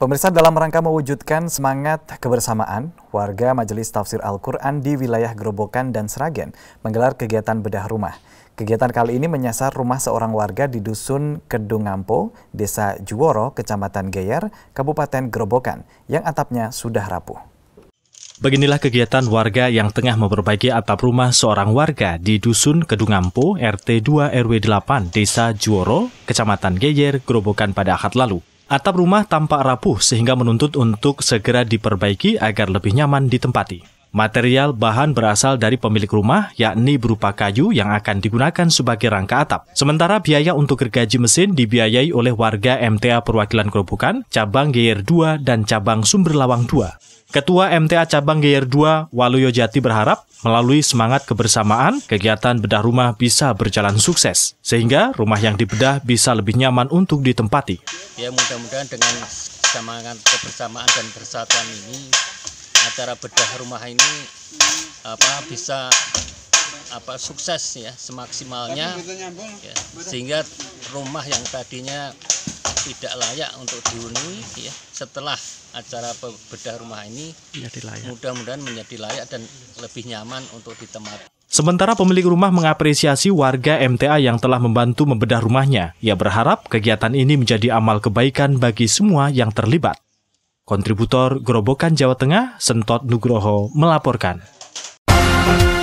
Pemirsa dalam rangka mewujudkan semangat kebersamaan, warga Majelis Tafsir Al-Quran di wilayah Gerobokan dan Seragen menggelar kegiatan bedah rumah. Kegiatan kali ini menyasar rumah seorang warga di Dusun Kedungampo, Desa Juworo, Kecamatan Geyer, Kabupaten Gerobokan, yang atapnya sudah rapuh. Beginilah kegiatan warga yang tengah memperbaiki atap rumah seorang warga di Dusun Kedungampo, RT 2 RW 8, Desa Juworo, Kecamatan Geyer, Gerobokan pada Ahad lalu. Atap rumah tampak rapuh sehingga menuntut untuk segera diperbaiki agar lebih nyaman ditempati. Material bahan berasal dari pemilik rumah, yakni berupa kayu yang akan digunakan sebagai rangka atap. Sementara biaya untuk gergaji mesin dibiayai oleh warga MTA Perwakilan Kerobokan, Cabang GR2 dan Cabang Sumber Lawang 2. Ketua MTA Cabang GR2 Waluyo Jati berharap melalui semangat kebersamaan, kegiatan bedah rumah bisa berjalan sukses, sehingga rumah yang dibedah bisa lebih nyaman untuk ditempati. Ya mudah-mudahan dengan semangat kebersamaan dan persatuan ini, acara bedah rumah ini apa bisa apa sukses ya semaksimalnya ya, sehingga rumah yang tadinya tidak layak untuk dihuni ya setelah acara bedah rumah ini mudah-mudahan menjadi layak dan lebih nyaman untuk ditempati. Sementara pemilik rumah mengapresiasi warga MTA yang telah membantu membedah rumahnya. Ia berharap kegiatan ini menjadi amal kebaikan bagi semua yang terlibat. Kontributor Gerobokan Jawa Tengah, Sentot Nugroho, melaporkan.